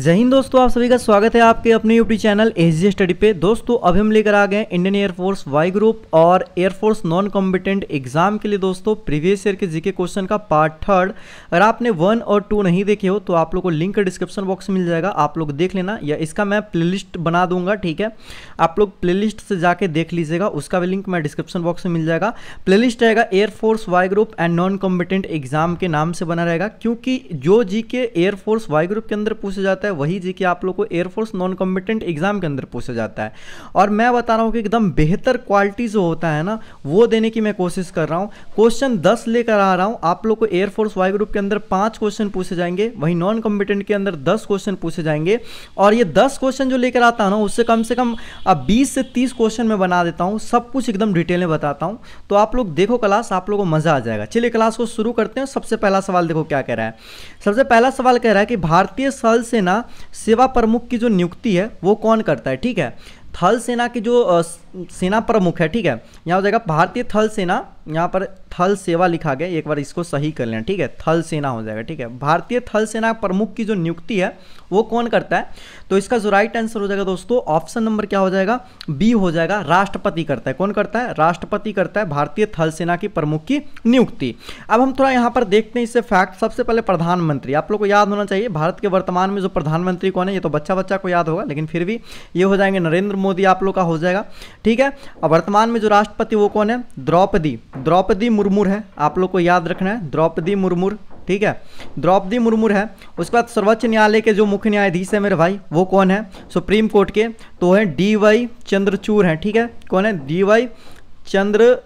जय हिंद दोस्तों आप सभी का स्वागत है आपके अपने YouTube channel S G study पे दोस्तों अभी हम लेकर आ गए इंडियन एयरफोर्स वाई ग्रुप और एयरफोर्स नॉन कॉम्पिटेंट एग्जाम के लिए दोस्तों प्रीवियस ईयर के जीके क्वेश्चन का पार्ट थर्ड अगर आपने वन और टू नहीं देखे हो तो आप लोग को लिंक डिस्क्रिप्शन बॉक्स में मिल जाएगा आप लोग देख लेना या इसका मैं प्ले बना दूंगा ठीक है आप लोग प्ले से जाके देख लीजिएगा उसका भी लिंक मैं डिस्क्रिप्शन बॉक्स में मिल जाएगा प्ले लिस्ट रहेगा air force Y group and non competent exam के नाम से बना रहेगा क्योंकि जो जी के एयरफोर्स वाई ग्रुप के अंदर पूछा जाता है है वही जी कि आप लोग को एयरफोर्स नॉन कॉम्पिटेंट एग्जाम के अंदर पूछा जाता है और मैं बता रहा हूँ कि एकदम बेहतर क्वालिटी जो होता है ना वो देने की मैं कोशिश कर रहा हूँ क्वेश्चन दस लेकर आ रहा हूँ आप लोग को एयरफोर्स वाई ग्रुप के अंदर पाँच क्वेश्चन पूछे जाएंगे वहीं नॉन कॉम्पिटेंट के अंदर दस क्वेश्चन पूछे जाएंगे और ये दस क्वेश्चन जो लेकर आता है ना उससे कम से कम बीस से तीस क्वेश्चन मैं बना देता हूँ सब कुछ एकदम डिटेल में बताता हूँ तो आप लोग देखो क्लास आप लोगों को मज़ा आ जाएगा चलिए क्लास को शुरू करते हैं सबसे पहला सवाल देखो क्या कह रहा है सबसे पहला सवाल कह रहा है कि भारतीय थल सेना सेना सेवा प्रमुख की जो नियुक्ति है वो कौन करता है ठीक है थल सेना की जो सेना प्रमुख है ठीक है यहाँ हो जाएगा भारतीय थल सेना यहाँ पर थल सेवा लिखा गया एक बार इसको सही कर लेना ठीक है थल सेना हो जाएगा ठीक है भारतीय थल सेना प्रमुख की जो नियुक्ति है वो कौन करता है तो इसका जो राइट आंसर हो जाएगा दोस्तों ऑप्शन नंबर क्या हो जाएगा बी हो जाएगा राष्ट्रपति करता है कौन करता है राष्ट्रपति करता है भारतीय थल सेना की प्रमुख की नियुक्ति अब हम थोड़ा यहाँ पर देखते हैं इससे फैक्ट सबसे पहले प्रधानमंत्री आप लोग को याद होना चाहिए भारत के वर्तमान में जो प्रधानमंत्री कौन है ये तो बच्चा बच्चा को याद होगा लेकिन फिर भी ये हो जाएंगे नरेंद्र मोदी आप लोग का हो जाएगा ठीक है और वर्तमान में जो राष्ट्रपति वो कौन है द्रौपदी द्रौपदी मुर्मू है आप लोग को याद रखना है द्रौपदी मुर्मू ठीक है द्रौपदी मुर्मू है उसके बाद सर्वोच्च न्यायालय के जो मुख्य न्यायाधीश है मेरे भाई वो कौन है सुप्रीम कोर्ट के तो है डी वाई चंद्रचूर हैं ठीक है कौन है डी वाई चंद्र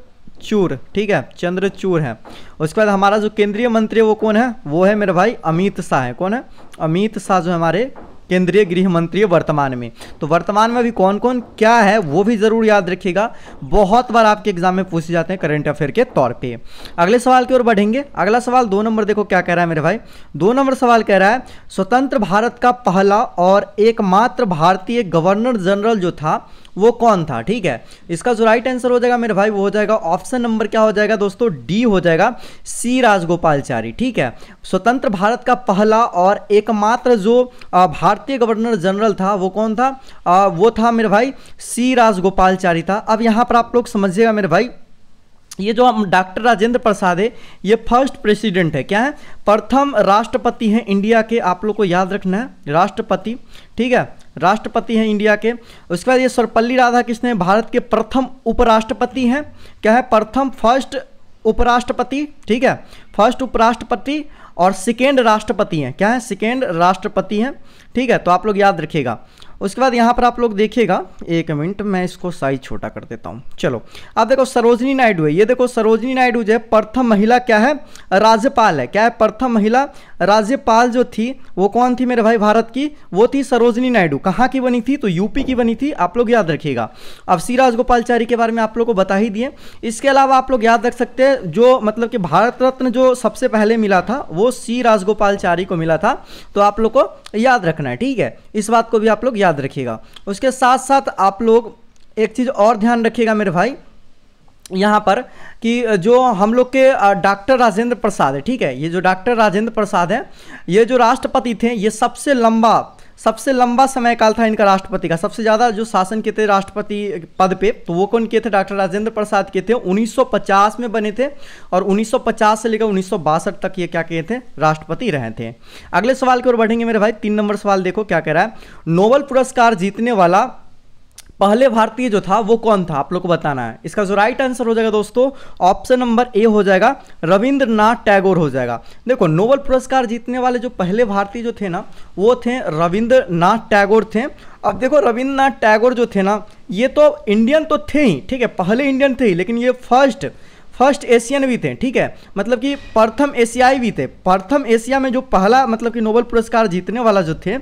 चूर ठीक है चंद्रचूर है उसके बाद हमारा जो केंद्रीय मंत्री है वो कौन है वो है मेरे भाई अमित शाह है कौन है अमित शाह जो हमारे केंद्रीय गृह मंत्री वर्तमान में तो वर्तमान में अभी कौन कौन क्या है वो भी ज़रूर याद रखिएगा बहुत बार आपके एग्जाम में पूछे जाते हैं करंट अफेयर के तौर पे अगले सवाल की ओर बढ़ेंगे अगला सवाल दो नंबर देखो क्या कह रहा है मेरे भाई दो नंबर सवाल कह रहा है स्वतंत्र भारत का पहला और एकमात्र भारतीय गवर्नर जनरल जो था वो कौन था ठीक है इसका जो राइट आंसर हो जाएगा मेरे भाई वो हो जाएगा ऑप्शन नंबर क्या हो जाएगा दोस्तों डी हो जाएगा सी राजगोपालचारी ठीक है स्वतंत्र भारत का पहला और एकमात्र जो भारतीय गवर्नर जनरल था वो कौन था आ, वो था मेरे भाई सी राजगोपालचारी था अब यहाँ पर आप लोग समझिएगा मेरे भाई ये जो हम डॉक्टर राजेंद्र प्रसाद है ये फर्स्ट प्रेसिडेंट है क्या है प्रथम राष्ट्रपति हैं इंडिया के आप लोग को याद रखना है राष्ट्रपति ठीक है राष्ट्रपति हैं इंडिया के उसके बाद ये सर्वपल्ली राधाकृष्ण है भारत के प्रथम उपराष्ट्रपति हैं क्या है प्रथम फर्स्ट उपराष्ट्रपति ठीक है फर्स्ट उपराष्ट्रपति और सेकेंड राष्ट्रपति हैं क्या है सेकेंड राष्ट्रपति हैं ठीक है तो आप लोग याद रखिएगा उसके बाद यहाँ पर आप लोग देखिएगा एक मिनट मैं इसको साइज छोटा कर देता हूँ चलो अब देखो सरोजनी नायडू है ये देखो सरोजनी नायडू जो है प्रथम महिला क्या है राज्यपाल है क्या है प्रथम महिला राज्यपाल जो थी वो कौन थी मेरे भाई भारत की वो थी सरोजनी नायडू कहाँ की बनी थी तो यूपी की बनी थी आप लोग याद रखिएगा अब सिराज गोपालचारी के बारे में आप लोग को बता ही दिए इसके अलावा आप लोग याद रख सकते हैं जो मतलब कि भारत रत्न जो सबसे पहले मिला था वो सी राजगोपालचारी को मिला था तो आप लोग को याद रखना है ठीक है इस बात को भी आप लोग याद रखिएगा उसके साथ साथ आप लोग एक चीज़ और ध्यान रखिएगा मेरे भाई यहाँ पर कि जो हम लोग के डॉक्टर राजेंद्र प्रसाद है ठीक है ये जो डॉक्टर राजेंद्र प्रसाद हैं ये जो राष्ट्रपति थे ये सबसे लंबा सबसे लंबा समय काल था इनका राष्ट्रपति का सबसे ज़्यादा जो शासन किए थे राष्ट्रपति पद पे तो वो कौन किए थे डॉक्टर राजेंद्र प्रसाद के थे 1950 में बने थे और 1950 से लेकर उन्नीस तक ये क्या किए थे राष्ट्रपति रहे थे अगले सवाल की ओर बढ़ेंगे मेरे भाई तीन नंबर सवाल देखो क्या कह रहा है नोबल पुरस्कार जीतने वाला पहले भारतीय जो था वो कौन था आप लोग को बताना है इसका जो राइट आंसर हो जाएगा दोस्तों ऑप्शन नंबर ए हो जाएगा रविंद्रनाथ टैगोर हो जाएगा देखो नोबल पुरस्कार जीतने वाले जो पहले भारतीय जो थे ना वो थे रविंद्रनाथ टैगोर थे अब देखो रविंद्रनाथ टैगोर जो थे ना ये तो इंडियन तो थे ही ठीक है पहले इंडियन थे ही लेकिन ये फर्स्ट फर्स्ट एशियन भी थे ठीक है मतलब कि प्रथम एशियाई भी थे प्रथम एशिया में जो पहला मतलब कि नोबेल पुरस्कार जीतने वाला जो थे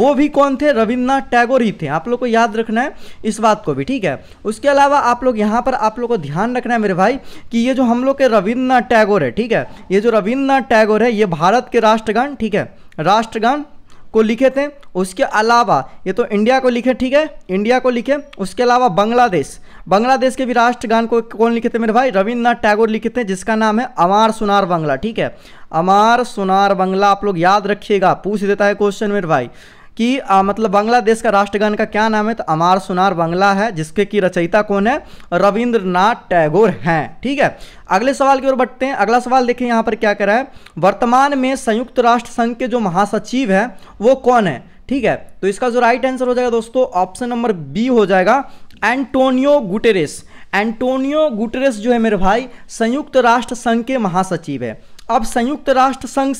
वो भी कौन थे रविन्द्रनाथ टैगोर ही थे आप लोग को याद रखना है इस बात को भी ठीक है उसके अलावा आप लोग यहाँ पर आप लोग को ध्यान रखना है मेरे भाई कि ये जो हम लोग के रविन्द्रनाथ टैगोर है ठीक है ये जो रविन्द्रनाथ टैगोर है ये भारत के राष्ट्रगान ठीक है राष्ट्रगान को लिखे थे उसके अलावा ये तो इंडिया को लिखे ठीक है इंडिया को लिखे उसके अलावा बांग्लादेश बांग्लादेश के भी राष्ट्रगान को कौन लिखे थे मेरे भाई रविन्द्रनाथ टैगोर लिखे थे जिसका नाम है अमार सुनार बंगला ठीक है अमार सुनार बंगला आप लोग याद रखिएगा पूछ देता है क्वेश्चन मेरे भाई कि आ, मतलब बांग्लादेश का राष्ट्रगान का क्या नाम है तो अमार सुनार बंगला है जिसके की रचयिता कौन है रविंद्रनाथ टैगोर हैं ठीक है अगले सवाल की ओर बढ़ते हैं अगला सवाल देखिए यहाँ पर क्या करा है वर्तमान में संयुक्त राष्ट्र संघ के जो महासचिव है वो कौन है ठीक है तो इसका जो राइट आंसर हो जाएगा दोस्तों ऑप्शन नंबर बी हो जाएगा एंटोनियो गुटेरेस एंटोनियो गुटेरेस जो है मेरे भाई संयुक्त राष्ट्र संघ के महासचिव है अब संयुक्त राष्ट्र संघ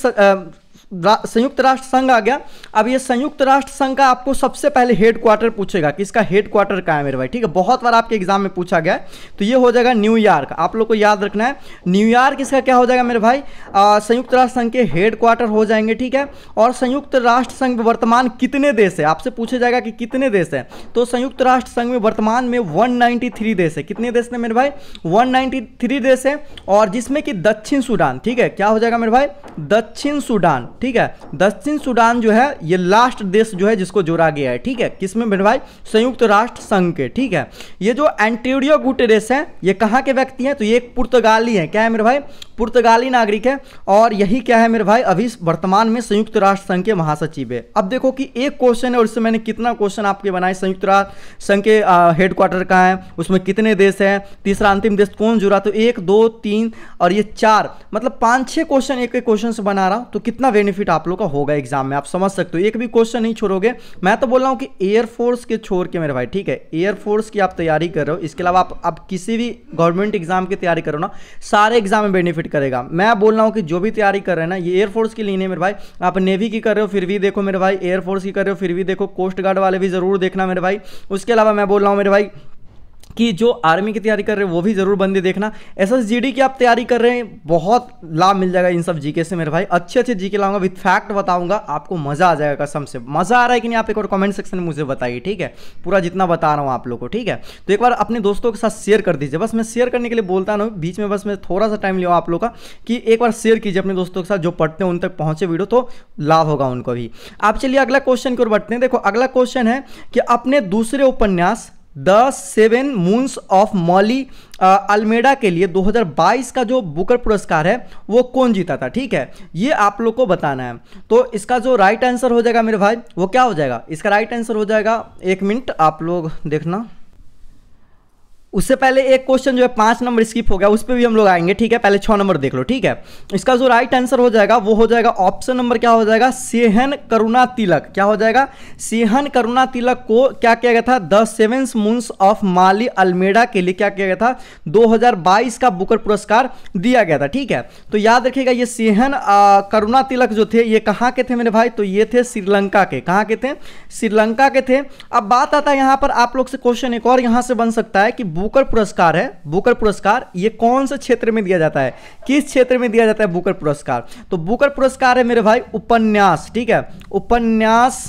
संयुक्त राष्ट्र संघ आ गया अब ये संयुक्त राष्ट्र संघ का आपको सबसे पहले हेड क्वार्टर पूछेगा कि इसका हेड क्वार्टर कहाँ है मेरे भाई ठीक है बहुत बार आपके एग्जाम में पूछा गया है तो ये हो जाएगा न्यूयॉर्क आप लोग को याद रखना है न्यूयॉर्क इसका क्या हो जाएगा मेरे भाई आ, संयुक्त राष्ट्र संघ के हेड क्वार्टर हो जाएंगे ठीक है और संयुक्त राष्ट्र संघ में वर्तमान कितने देश है आपसे पूछा जाएगा कि कितने देश है तो संयुक्त राष्ट्र संघ में वर्तमान में वन देश है कितने देश ने मेरे भाई वन देश है और जिसमें कि दक्षिण सूडान ठीक है क्या हो जाएगा मेरे भाई दक्षिण सूडान ठीक है दक्षिण सूडान जो है ये लास्ट देश जो है जिसको जोड़ा गया है ठीक है किसमें मेरे भाई संयुक्त राष्ट्र संघ के ठीक है ये जो एंटीडियो गुटेरेस है ये कहाँ के व्यक्ति हैं तो ये एक पुर्तगाली है क्या है मेरे भाई पुर्तगाली नागरिक है और यही क्या है मेरे भाई अभी वर्तमान में संयुक्त राष्ट्र संघ के महासचिव है अब देखो कि एक क्वेश्चन है और इससे मैंने कितना क्वेश्चन आपके बनाए संयुक्त राष्ट्र संघ के हेडक्वार्टर का है उसमें कितने देश हैं तीसरा अंतिम देश कौन जुड़ा तो एक दो तीन और ये चार मतलब पाँच छः क्वेश्चन एक एक क्वेश्चन से बना रहा हूँ तो कितना बेनिफिट आप लोग का होगा एग्जाम में आप समझ सकते हो एक भी क्वेश्चन नहीं छोड़ोगे मैं तो बोल रहा हूँ कि एयरफोर्स के छोड़ के मेरे भाई ठीक है एयरफोर्स की आप तैयारी कर रहे हो इसके अलावा आप किसी भी गवर्नमेंट एग्जाम की तैयारी करो ना सारे एग्जाम में बेनिफिट बेनिफिट करेगा मैं बोल रहा हूँ कि जो भी तैयारी कर रहे हैं ना ये एयरफोर्स की लीन है मेरे भाई आप नेवी की कर रहे हो फिर भी देखो मेरे भाई एयरफोर्स की कर रहे हो फिर भी देखो कोस्ट गार्ड वाले भी ज़रूर देखना मेरे भाई उसके अलावा मैं बोल रहा हूँ मेरे भाई कि जो आर्मी की तैयारी कर रहे हैं वो भी ज़रूर बंदे देखना एस एस की आप तैयारी कर रहे हैं बहुत लाभ मिल जाएगा इन सब जीके से मेरे भाई अच्छे अच्छे जीके लाऊंगा विथ फैक्ट बताऊंगा आपको मज़ा आ जाएगा कसम से मज़ा आ रहा है कि नहीं आप एक और कमेंट सेक्शन में मुझे बताइए ठीक है पूरा जितना बता रहा हूँ आप लोग को ठीक है तो एक बार अपने दोस्तों के साथ शेयर कर दीजिए बस मैं शेयर करने के लिए बोलता ना बीच में बस मैं थोड़ा सा टाइम लिया आप लोग का कि एक बार शेयर कीजिए अपने दोस्तों के साथ जो पढ़ते हैं उन तक पहुंचे वीडियो तो लाभ होगा उनको भी आप चलिए अगला क्वेश्चन की ओर बढ़ते हैं देखो अगला क्वेश्चन है कि अपने दूसरे उपन्यास the seven moons of Maali Almeida के लिए 2022 का जो बुकर पुरस्कार है वो कौन जीता था ठीक है ये आप लोग को बताना है तो इसका जो राइट आंसर हो जाएगा मेरे भाई वो क्या हो जाएगा इसका राइट आंसर हो जाएगा एक मिनट आप लोग देखना उससे पहले एक क्वेश्चन जो है पांच नंबर स्किप हो गया उस पर भी हम लोग आएंगे ठीक है पहले छह नंबर देख लो ठीक है इसका जो राइट आंसर हो जाएगा वो हो जाएगा ऑप्शन नंबर क्या हो जाएगा सेहन करुणा तिलक क्या हो जाएगा सेहन करुणा तिलक को क्या किया गया था the seven moons of Maali Almeida के लिए क्या किया गया था दो का बुकर पुरस्कार दिया गया था ठीक है तो याद रखेगा ये सेहन करुणा तिलक जो थे ये कहाँ के थे मेरे भाई तो ये थे श्रीलंका के कहाँ के थे श्रीलंका के थे अब बात आता है यहाँ पर आप लोग से क्वेश्चन एक और यहाँ से बन सकता है कि बुकर पुरस्कार है बुकर पुरस्कार ये कौन से क्षेत्र में दिया जाता है किस क्षेत्र में दिया जाता है बुकर पुरस्कार तो बुकर पुरस्कार है मेरे भाई उपन्यास ठीक है उपन्यास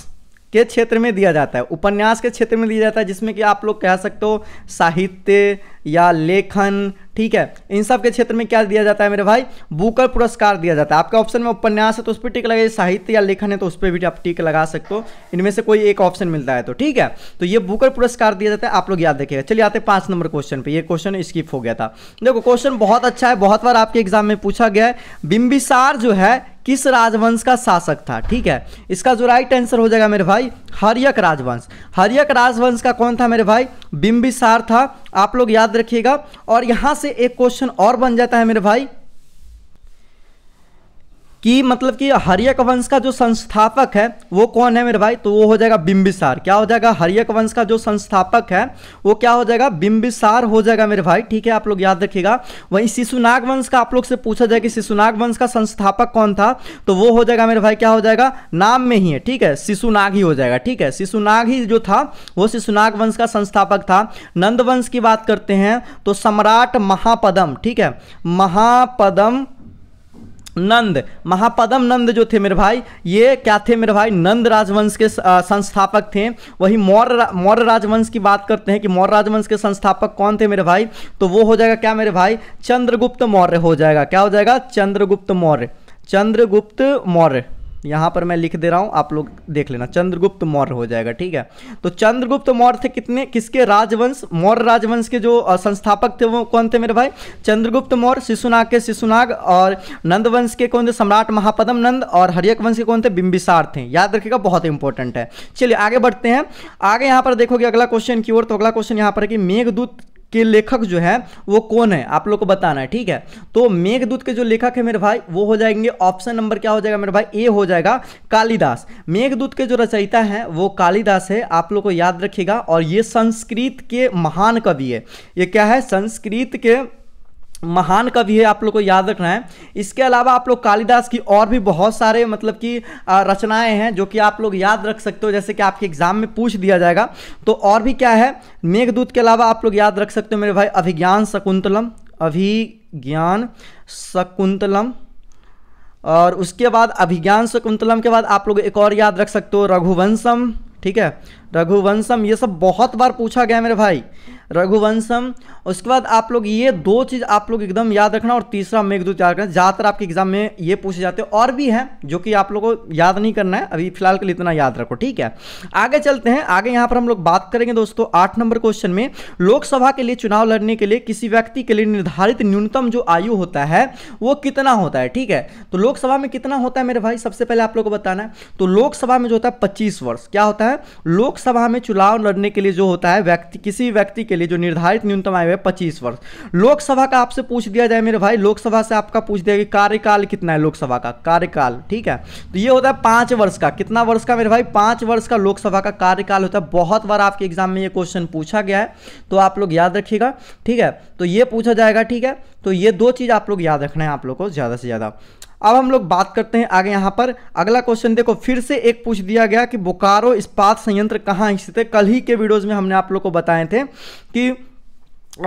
के क्षेत्र में दिया जाता है उपन्यास के क्षेत्र में दिया जाता है जिसमें कि आप लोग कह सकते हो साहित्य या लेखन ठीक है इन सब के क्षेत्र में क्या दिया जाता है मेरे भाई बुकर पुरस्कार दिया जाता है आपका ऑप्शन में उपन्यास है तो उस पर टिक लगाइए साहित्य या लेखन है तो उस पर भी आप टिक लगा सकते हो इनमें से कोई एक ऑप्शन मिलता है तो ठीक है तो ये बुकर पुरस्कार दिया जाता है आप लोग याद रखिएगा चलिए आते पाँच नंबर क्वेश्चन पर यह क्वेश्चन स्किप हो गया था देखो क्वेश्चन बहुत अच्छा है बहुत बार आपके एग्जाम में पूछा गया है बिम्बिसार जो है किस राजवंश का शासक था ठीक है इसका जो राइट आंसर हो जाएगा मेरे भाई हरियक राजवंश हरियक राजवंश का कौन था मेरे भाई बिंबिसार था आप लोग याद रखिएगा और यहाँ से एक क्वेश्चन और बन जाता है मेरे भाई कि मतलब कि हरियक वंश का जो संस्थापक है वो कौन है मेरे भाई तो वो हो जाएगा बिम्बिसार क्या हो जाएगा हरियक वंश का जो संस्थापक है वो क्या हो जाएगा बिम्बिसार हो जाएगा मेरे भाई ठीक है आप लोग याद रखिएगा वहीं शिशुनाग वंश का आप लोग से पूछा जाए कि शिशुनाग वंश का संस्थापक कौन था तो वो हो जाएगा मेरे भाई क्या हो जाएगा नाम में ही है ठीक है शिशुनाग ही हो जाएगा ठीक है शिशुनाग ही जो था वो शिशुनाग वंश का संस्थापक था नंद वंश की बात करते हैं तो सम्राट महापदम ठीक है महापदम नंद महापदम नंद जो थे मेरे भाई ये क्या थे मेरे भाई नंद राजवंश के संस्थापक थे वही मौर्य मौर्य राजवंश की बात करते हैं कि मौर्य राजवंश के संस्थापक कौन थे मेरे भाई तो वो हो जाएगा क्या मेरे भाई चंद्रगुप्त मौर्य हो जाएगा क्या हो जाएगा चंद्रगुप्त मौर्य चंद्रगुप्त मौर्य यहाँ पर मैं लिख दे रहा हूँ आप लोग देख लेना चंद्रगुप्त मौर्य हो जाएगा ठीक है तो चंद्रगुप्त मौर्य थे कितने किसके राजवंश मौर्य राजवंश के जो संस्थापक थे वो कौन थे मेरे भाई चंद्रगुप्त मौर्य शिशुनाग के शिशुनाग और नंदवंश के कौन थे सम्राट महापदम नंद और हरियक वंश के कौन थे बिंबिसार थे याद रखेगा बहुत इंपॉर्टेंट है चलिए आगे बढ़ते हैं आगे यहाँ पर देखोगे अगला क्वेश्चन की ओर तो अगला क्वेश्चन यहाँ पर कि मेघदूत के लेखक जो है वो कौन है आप लोग को बताना है ठीक है तो मेघदूत के जो लेखक है मेरे भाई वो हो जाएंगे ऑप्शन नंबर क्या हो जाएगा मेरे भाई ए हो जाएगा कालिदास मेघदूत के जो रचयिता है वो कालिदास है आप लोग को याद रखिएगा और ये संस्कृत के महान कवि है ये क्या है संस्कृत के महान कवि है आप लोग को याद रखना है इसके अलावा आप लोग कालिदास की और भी बहुत सारे मतलब कि रचनाएं हैं जो कि आप लोग याद रख सकते हो जैसे कि आपके एग्जाम में पूछ दिया जाएगा तो और भी क्या है मेघदूत के अलावा आप लोग याद रख सकते हो मेरे भाई अभिज्ञान शकुंतलम अभिज्ञान शकुंतलम और उसके बाद अभिज्ञान शकुंतलम के बाद आप लोग एक और याद रख सकते हो रघुवंशम ठीक है रघुवंशम ये सब बहुत बार पूछा गया मेरे भाई रघुवंशम उसके बाद आप लोग ये दो चीज़ आप लोग एकदम याद रखना और तीसरा मेघदूत याद रखना ज़्यादातर आपके एग्जाम में ये पूछे जाते हैं और भी हैं जो कि आप लोगों को याद नहीं करना है अभी फिलहाल के लिए इतना याद रखो ठीक है आगे चलते हैं आगे यहाँ पर हम लोग बात करेंगे दोस्तों आठ नंबर क्वेश्चन में लोकसभा के लिए चुनाव लड़ने के लिए किसी व्यक्ति के लिए निर्धारित न्यूनतम जो आयु होता है वो कितना होता है ठीक है तो लोकसभा में कितना होता है मेरे भाई सबसे पहले आप लोग को बताना है तो लोकसभा में जो होता है पच्चीस वर्ष क्या होता है लोकसभा में चुनाव लड़ने के लिए जो होता है व्यक्ति किसी व्यक्ति के लिए जो निर्धारित न्यूनतम आयु है पच्चीस वर्ष लोकसभा का आपसे पूछ दिया जाए मेरे भाई लोकसभा से आपका पूछ दिया कि कार्यकाल कितना है लोकसभा का कार्यकाल ठीक है तो ये होता है पांच वर्ष का कितना वर्ष का मेरे भाई पांच वर्ष का लोकसभा का कार्यकाल होता है बहुत बार आपके एग्जाम में ये क्वेश्चन पूछा गया है तो आप लोग याद रखिएगा ठीक है तो ये पूछा जाएगा ठीक है तो ये दो चीज़ आप लोग याद रखना है आप लोग को ज़्यादा से ज़्यादा अब हम लोग बात करते हैं आगे यहाँ पर अगला क्वेश्चन देखो फिर से एक पूछ दिया गया कि बोकारो इस्पात संयंत्र कहाँ स्थित है कल ही के वीडियोज़ में हमने आप लोग को बताए थे कि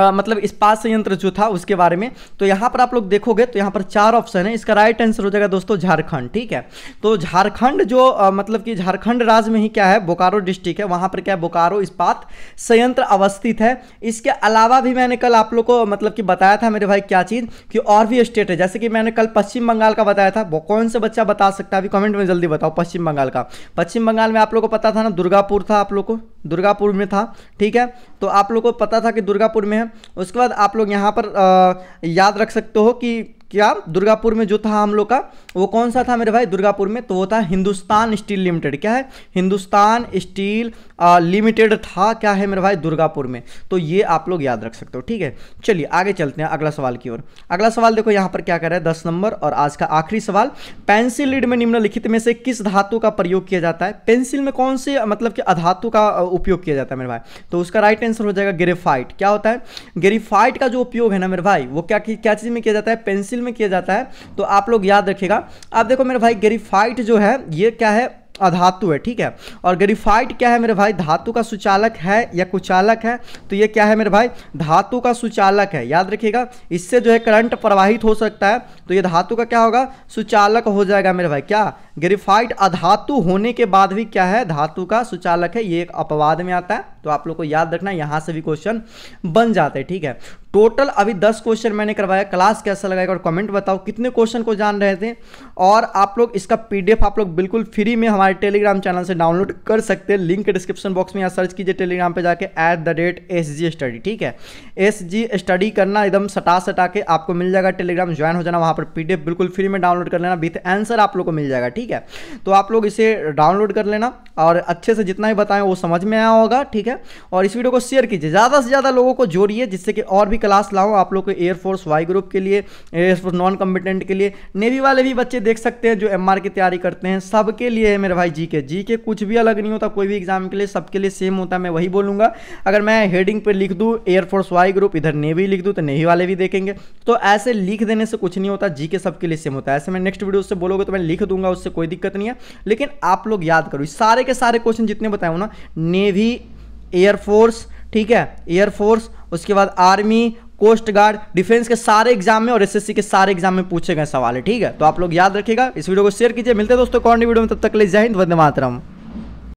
आ, मतलब इस्पात संयंत्र जो था उसके बारे में तो यहाँ पर आप लोग देखोगे तो यहाँ पर चार ऑप्शन है इसका राइट आंसर हो जाएगा दोस्तों झारखंड ठीक है तो झारखंड जो आ, मतलब कि झारखंड राज्य में ही क्या है बोकारो डिस्ट्रिक्ट है वहाँ पर क्या है बोकारो इस्पात संयंत्र अवस्थित है इसके अलावा भी मैंने कल आप लोग को मतलब कि बताया था मेरे भाई क्या चीज़ कि और भी स्टेट है जैसे कि मैंने कल पश्चिम बंगाल का बताया था कौन से बच्चा बता सकता है अभी कमेंट में जल्दी बताओ पश्चिम बंगाल का पश्चिम बंगाल में आप लोग को पता था ना दुर्गापुर था आप लोग को दुर्गापुर में था ठीक है तो आप लोग को पता था कि दुर्गापुर में है उसके बाद आप लोग यहाँ पर आ, याद रख सकते हो कि क्या दुर्गापुर में जो था हम लोग का वो कौन सा था मेरे भाई दुर्गापुर में तो वो था हिंदुस्तान स्टील लिमिटेड क्या है हिंदुस्तान स्टील लिमिटेड था क्या है मेरे भाई दुर्गापुर में तो ये आप लोग याद रख सकते हो ठीक है चलिए आगे चलते हैं अगला सवाल की ओर अगला सवाल देखो यहाँ पर क्या कर रहा है दस नंबर और आज का आखिरी सवाल पेंसिल लीड में निम्नलिखित में से किस धातु का प्रयोग किया जाता है पेंसिल में कौन से मतलब कि अधातु का उपयोग किया जाता है मेरे भाई तो उसका राइट आंसर हो जाएगा ग्रेफाइट क्या होता है ग्रेफाइट का जो उपयोग है ना मेरे भाई वो क्या क्या चीज़ में किया जाता है पेंसिल डिटेल में किया जाता है तो आप लोग याद रखेगा अब देखो मेरे भाई ग्रीफाइट जो है ये क्या है अधातु है ठीक है और ग्रीफाइट क्या है मेरे भाई धातु का सुचालक है या कुचालक है तो ये क्या है मेरे भाई धातु का सुचालक है याद रखिएगा इससे जो है करंट प्रवाहित हो सकता है तो ये धातु का क्या होगा सुचालक हो जाएगा मेरे भाई क्या ग्रेफाइट अधातु होने के बाद भी क्या है धातु का सुचालक है ये एक अपवाद में आता है तो आप लोग को याद रखना यहाँ से भी क्वेश्चन बन जाते हैं ठीक है टोटल अभी दस क्वेश्चन मैंने करवाया क्लास कैसा लगा और कमेंट बताओ कितने क्वेश्चन को जान रहे थे और आप लोग इसका पीडीएफ आप लोग बिल्कुल फ्री में हमारे टेलीग्राम चैनल से डाउनलोड कर सकते हैं लिंक डिस्क्रिप्शन बॉक्स में यहाँ सर्च कीजिए टेलीग्राम पे जाके at the rate S G study ठीक है एस जी स्टडी करना एकदम सटा सटा के आपको मिल जाएगा टेलीग्राम ज्वाइन हो जाना वहाँ पर पी बिल्कुल फ्री में डाउनलोड कर लेना विथ आंसर आप लोग को मिल जाएगा ठीक ठीक है तो आप लोग इसे डाउनलोड कर लेना और अच्छे से जितना भी बताएं वो समझ में आया होगा ठीक है और इस वीडियो को शेयर कीजिए ज़्यादा से ज़्यादा लोगों को जोड़िए जिससे कि और भी क्लास लाओ आप लोग को एयरफोर्स वाई ग्रुप के लिए एयरफोर्स नॉन कम्पिटेंट के लिए नेवी वाले भी बच्चे देख सकते हैं जो एम की तैयारी करते हैं सबके लिए है मेरे भाई जी के जी के कुछ भी अलग नहीं होता कोई भी एग्जाम के लिए सबके लिए सेम होता है मैं वही बोलूँगा अगर मैं हेडिंग पर लिख दूँ एयरफोर्स वाई ग्रुप इधर नेवी लिख दूँ तो नेवी वाले भी देखेंगे तो ऐसे लिख देने से कुछ नहीं होता जी के सबके लिए सेम होता है ऐसे मैं नेक्स्ट वीडियो से बोलोगे तो मैं लिख दूंगा उससे कोई दिक्कत नहीं है लेकिन आप लोग याद करो सारे के सारे क्वेश्चन जितने बताए ना नेवी एयरफोर्स ठीक है एयरफोर्स उसके बाद आर्मी कोस्ट गार्ड डिफेंस के सारे एग्जाम में और एसएससी के सारे एग्जाम में पूछे गए सवाल है ठीक है तो आप लोग याद रखिएगा इस वीडियो को शेयर कीजिए मिलते हैं दोस्तों कौन वीडियो में तब तक ले जय हिंद वंदे मातरम